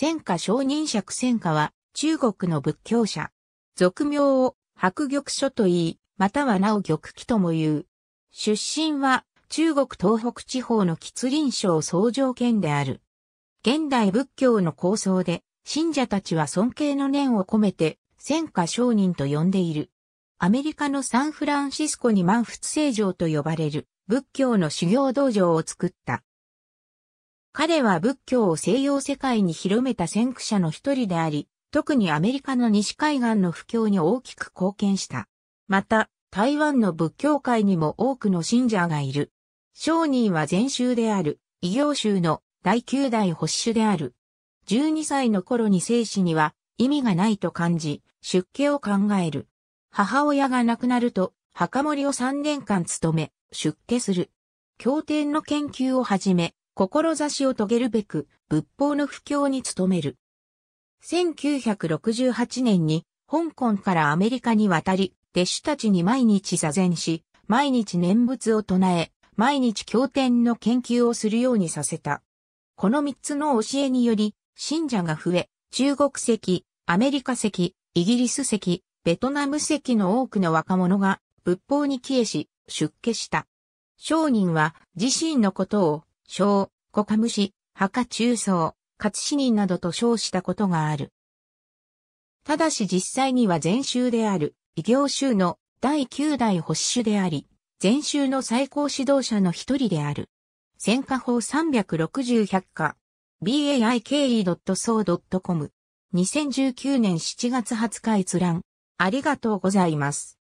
仙家承認釈仙家は中国の仏教者。俗名を白玉書と言い、またはなお玉器とも言う。出身は中国東北地方の吉林省総上県である。現代仏教の構想で、信者たちは尊敬の念を込めて、仙家商人と呼んでいる。アメリカのサンフランシスコに万仏聖城と呼ばれる仏教の修行道場を作った。彼は仏教を西洋世界に広めた先駆者の一人であり、特にアメリカの西海岸の布教に大きく貢献した。また、台湾の仏教界にも多くの信者がいる。商人は禅宗である、異業宗の第九代保守である。12歳の頃に生死には意味がないと感じ、出家を考える。母親が亡くなると、墓守を3年間務め、出家する。経典の研究をはじめ、志を遂げるべく、仏法の布教に努める。1968年に、香港からアメリカに渡り、弟子たちに毎日座禅し、毎日念仏を唱え、毎日経典の研究をするようにさせた。この三つの教えにより、信者が増え、中国籍、アメリカ籍、イギリス籍、ベトナム籍の多くの若者が仏法に帰依し、出家した。商人は自身のことを小、カムシ、墓中層、勝死人などと称したことがある。ただし実際には前週である、異業州の第9代保守であり、前週の最高指導者の一人である。戦火法360百科 baike.so.com 2019年7月20日閲覧ありがとうございます。